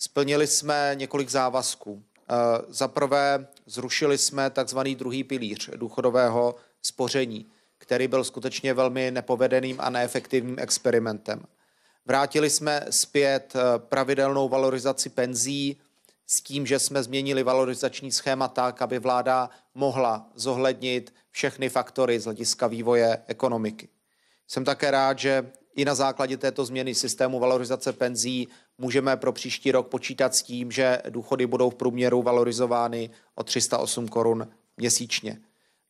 Splnili jsme několik závazků. Eh, za prvé zrušili jsme takzvaný druhý pilíř důchodového spoření, který byl skutečně velmi nepovedeným a neefektivním experimentem. Vrátili jsme zpět eh, pravidelnou valorizaci penzí s tím, že jsme změnili valorizační schéma tak, aby vláda mohla zohlednit všechny faktory z hlediska vývoje ekonomiky. Jsem také rád, že i na základě této změny systému valorizace penzí můžeme pro příští rok počítat s tím, že důchody budou v průměru valorizovány o 308 korun měsíčně.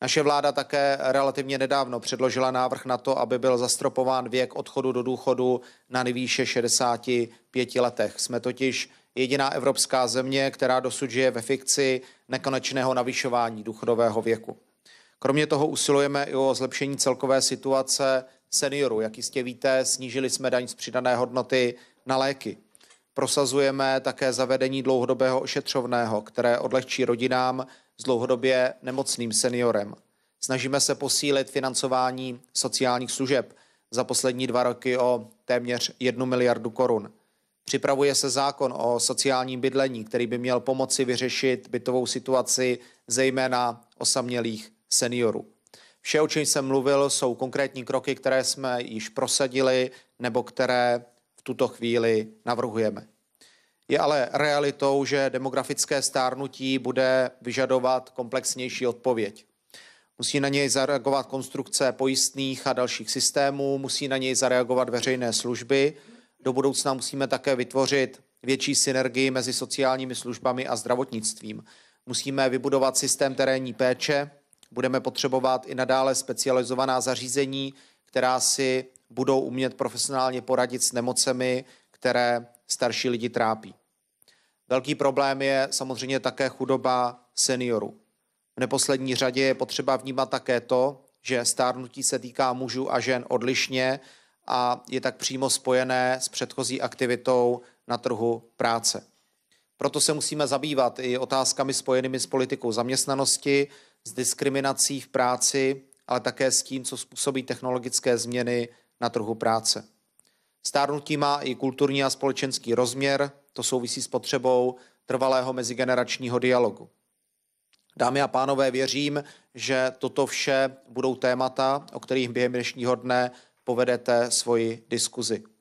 Naše vláda také relativně nedávno předložila návrh na to, aby byl zastropován věk odchodu do důchodu na nejvýše 65 letech. Jsme totiž jediná evropská země, která dosud žije ve fikci nekonečného navyšování důchodového věku. Kromě toho usilujeme i o zlepšení celkové situace seniorů. Jak jistě víte, snížili jsme daň z přidané hodnoty na léky. Prosazujeme také zavedení dlouhodobého ošetřovného, které odlehčí rodinám s dlouhodobě nemocným seniorem. Snažíme se posílit financování sociálních služeb za poslední dva roky o téměř jednu miliardu korun. Připravuje se zákon o sociálním bydlení, který by měl pomoci vyřešit bytovou situaci zejména osamělých seniorů. Vše, o čem jsem mluvil, jsou konkrétní kroky, které jsme již prosadili nebo které v tuto chvíli navrhujeme. Je ale realitou, že demografické stárnutí bude vyžadovat komplexnější odpověď. Musí na něj zareagovat konstrukce pojistných a dalších systémů, musí na něj zareagovat veřejné služby. Do budoucna musíme také vytvořit větší synergii mezi sociálními službami a zdravotnictvím. Musíme vybudovat systém terénní péče, Budeme potřebovat i nadále specializovaná zařízení, která si budou umět profesionálně poradit s nemocemi, které starší lidi trápí. Velký problém je samozřejmě také chudoba seniorů. V neposlední řadě je potřeba vnímat také to, že stárnutí se týká mužů a žen odlišně a je tak přímo spojené s předchozí aktivitou na trhu práce. Proto se musíme zabývat i otázkami spojenými s politikou zaměstnanosti, s diskriminací v práci, ale také s tím, co způsobí technologické změny na trhu práce. Stárnutí má i kulturní a společenský rozměr, to souvisí s potřebou trvalého mezigeneračního dialogu. Dámy a pánové, věřím, že toto vše budou témata, o kterých během dnešního dne povedete svoji diskuzi.